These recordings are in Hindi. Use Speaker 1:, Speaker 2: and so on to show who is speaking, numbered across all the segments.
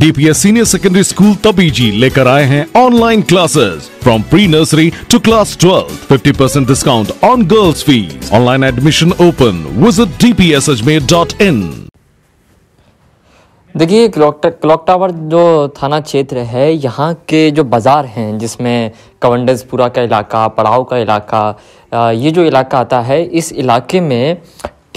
Speaker 1: DPSC senior secondary school Tabiji लेकर आए हैं online classes from pre nursery to class twelfth fifty percent discount on girls fees online admission open visit D P DPS Ajmer dot in
Speaker 2: देखिए क्लॉक टावर जो थाना क्षेत्र है यहाँ के जो बाज़ार हैं जिसमें कवंडसपुरा का इलाका पड़ाव का इलाका ये जो इलाका आता है इस इलाके में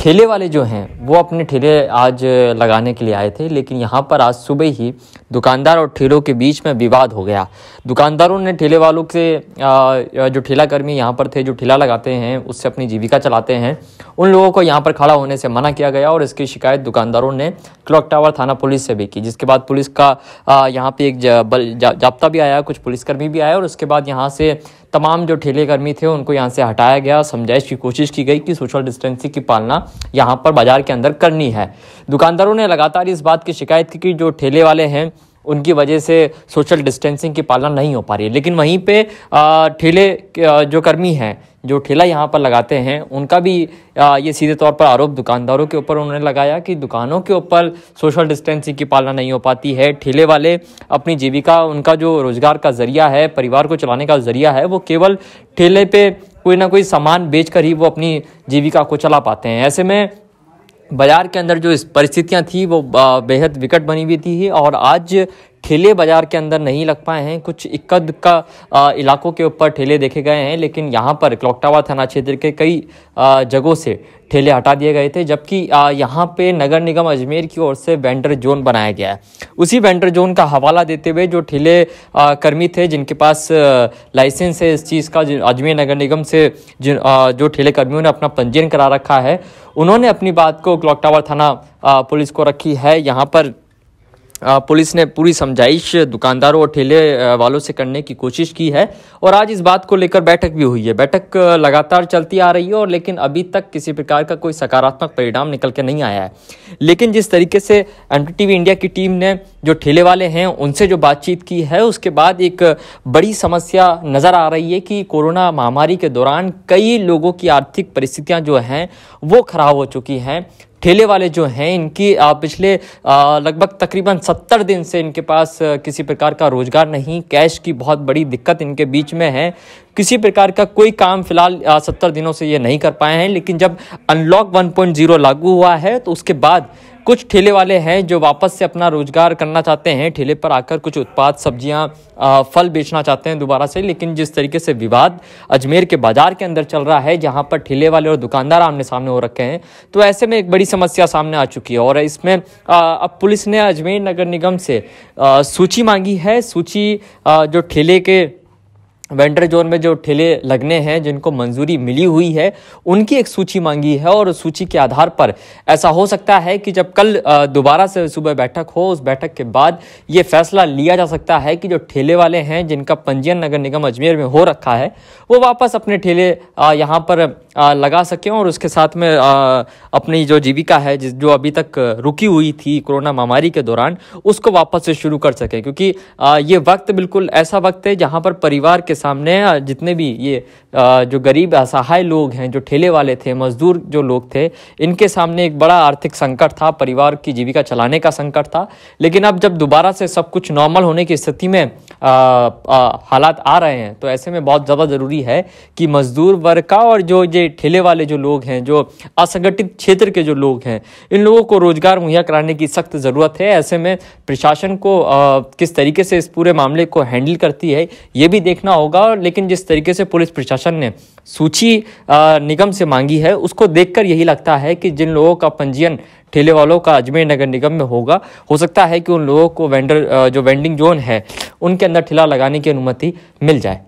Speaker 2: ठेले वाले जो हैं वो अपने ठेले आज लगाने के लिए आए थे लेकिन यहाँ पर आज सुबह ही दुकानदार और ठेलों के बीच में विवाद हो गया दुकानदारों ने ठेले वालों से जो ठेला कर्मी यहाँ पर थे जो ठेला लगाते हैं उससे अपनी जीविका चलाते हैं उन लोगों को यहाँ पर खड़ा होने से मना किया गया और इसकी शिकायत दुकानदारों ने क्लॉक टावर थाना पुलिस से भी की जिसके बाद पुलिस का यहाँ पर एक जाप्ता भी आया कुछ पुलिसकर्मी भी आया और उसके बाद यहाँ से तमाम जो ठेले कर्मी थे उनको यहाँ से हटाया गया समझाइश की कोशिश की गई कि सोशल डिस्टेंसिंग की पालना यहाँ पर बाज़ार के अंदर करनी है दुकानदारों ने लगातार इस बात की शिकायत की कि जो ठेले वाले हैं उनकी वजह से सोशल डिस्टेंसिंग की पालना नहीं हो पा रही है लेकिन वहीं पे ठेले जो कर्मी हैं जो ठेला यहाँ पर लगाते हैं उनका भी ये सीधे तौर पर आरोप दुकानदारों के ऊपर उन्होंने लगाया कि दुकानों के ऊपर सोशल डिस्टेंसिंग की पालना नहीं हो पाती है ठेले वाले अपनी जीविका उनका जो रोज़गार का ज़रिया है परिवार को चलाने का ज़रिया है वो केवल ठेले पे कोई ना कोई सामान बेचकर ही वो अपनी जीविका को चला पाते हैं ऐसे में बाज़ार के अंदर जो परिस्थितियाँ थी वो बेहद विकट बनी हुई थी और आज ठेले बाज़ार के अंदर नहीं लग पाए हैं कुछ इक्का दुक्का इलाकों के ऊपर ठेले देखे गए हैं लेकिन यहाँ पर क्लॉकटावा थाना क्षेत्र के कई जगहों से ठेले हटा दिए गए थे जबकि यहाँ पे नगर निगम अजमेर की ओर से वेंडर जोन बनाया गया है उसी वेंडर जोन का हवाला देते हुए जो ठेले कर्मी थे जिनके पास लाइसेंस है इस चीज़ का अजमेर नगर निगम से जो ठेले कर्मियों ने अपना पंजीयन करा रखा है उन्होंने अपनी बात को क्लॉक टावर थाना पुलिस को रखी है यहाँ पर पुलिस ने पूरी समझाइश दुकानदारों और ठेले वालों से करने की कोशिश की है और आज इस बात को लेकर बैठक भी हुई है बैठक लगातार चलती आ रही है और लेकिन अभी तक किसी प्रकार का कोई सकारात्मक परिणाम निकल के नहीं आया है लेकिन जिस तरीके से एन इंडिया की टीम ने जो ठेले वाले हैं उनसे जो बातचीत की है उसके बाद एक बड़ी समस्या नज़र आ रही है कि कोरोना महामारी के दौरान कई लोगों की आर्थिक परिस्थितियाँ जो हैं वो खराब हो चुकी हैं ठेले वाले जो हैं इनकी पिछले लगभग तकरीबन सत्तर दिन से इनके पास किसी प्रकार का रोज़गार नहीं कैश की बहुत बड़ी दिक्कत इनके बीच में है किसी प्रकार का कोई काम फिलहाल सत्तर दिनों से ये नहीं कर पाए हैं लेकिन जब अनलॉक 1.0 लागू हुआ है तो उसके बाद कुछ ठेले वाले हैं जो वापस से अपना रोजगार करना चाहते हैं ठेले पर आकर कुछ उत्पाद सब्जियां फल बेचना चाहते हैं दोबारा से लेकिन जिस तरीके से विवाद अजमेर के बाजार के अंदर चल रहा है जहां पर ठेले वाले और दुकानदार आमने सामने हो रखे हैं तो ऐसे में एक बड़ी समस्या सामने आ चुकी है और इसमें अब पुलिस ने अजमेर नगर निगम से सूची मांगी है सूची जो ठेले के वेंडर जोन में जो ठेले लगने हैं जिनको मंजूरी मिली हुई है उनकी एक सूची मांगी है और सूची के आधार पर ऐसा हो सकता है कि जब कल दोबारा से सुबह बैठक हो उस बैठक के बाद ये फैसला लिया जा सकता है कि जो ठेले वाले हैं जिनका पंजीयन नगर निगम अजमेर में हो रखा है वो वापस अपने ठेले यहाँ पर लगा सकें और उसके साथ में अपनी जो जीविका है जिस जो अभी तक रुकी हुई थी कोरोना महामारी के दौरान उसको वापस से शुरू कर सकें क्योंकि ये वक्त बिल्कुल ऐसा वक्त है जहाँ पर परिवार के सामने जितने भी ये जो गरीब असहाय लोग हैं जो ठेले वाले थे मजदूर जो लोग थे इनके सामने एक बड़ा आर्थिक संकट था परिवार की जीविका चलाने का संकट था लेकिन अब जब दोबारा से सब कुछ नॉर्मल होने की स्थिति में हालात आ रहे हैं तो ऐसे में बहुत ज़्यादा ज़रूरी है कि मज़दूर वर्ग का और जो ये ठेले वाले जो लोग हैं जो असंगठित क्षेत्र के जो लोग हैं इन लोगों को रोज़गार मुहैया कराने की सख्त ज़रूरत है ऐसे में प्रशासन को किस तरीके से इस पूरे मामले को हैंडल करती है ये भी देखना होगा और लेकिन जिस तरीके से पुलिस प्रशासन ने सूची निगम से मांगी है उसको देखकर यही लगता है कि जिन लोगों का पंजीयन ठेले वालों का अजमेर नगर निगम में होगा हो सकता है कि उन लोगों को वेंडर जो वेंडिंग जोन है उनके अंदर ठेला लगाने की अनुमति मिल जाए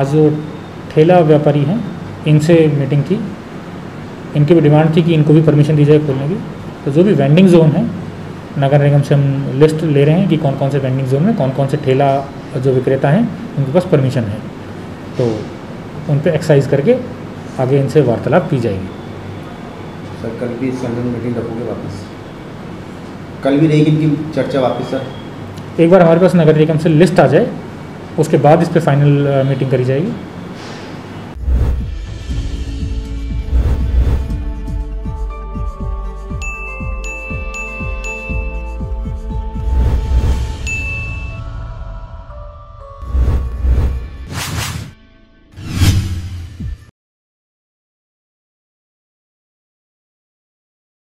Speaker 1: आज ठेला व्यापारी हैं इनसे मीटिंग थी इनकी भी डिमांड थी कि इनको भी परमिशन दी जाए खोलने की तो जो भी वेंडिंग जोन है नगर निगम से हम लिस्ट ले रहे हैं कि कौन कौन से वेंडिंग जोन में कौन कौन से ठेला जो विक्रेता हैं उनके पास परमिशन है तो उन पर एक्सरसाइज करके आगे इनसे वार्तालाप की जाएगी सर कल भी सेंट्रल मीटिंग रखोगे वापस कल भी रहेगी इनकी चर्चा वापस सर एक बार हमारे पास नगर निगम से लिस्ट आ जाए उसके बाद इस पर फाइनल मीटिंग करी जाएगी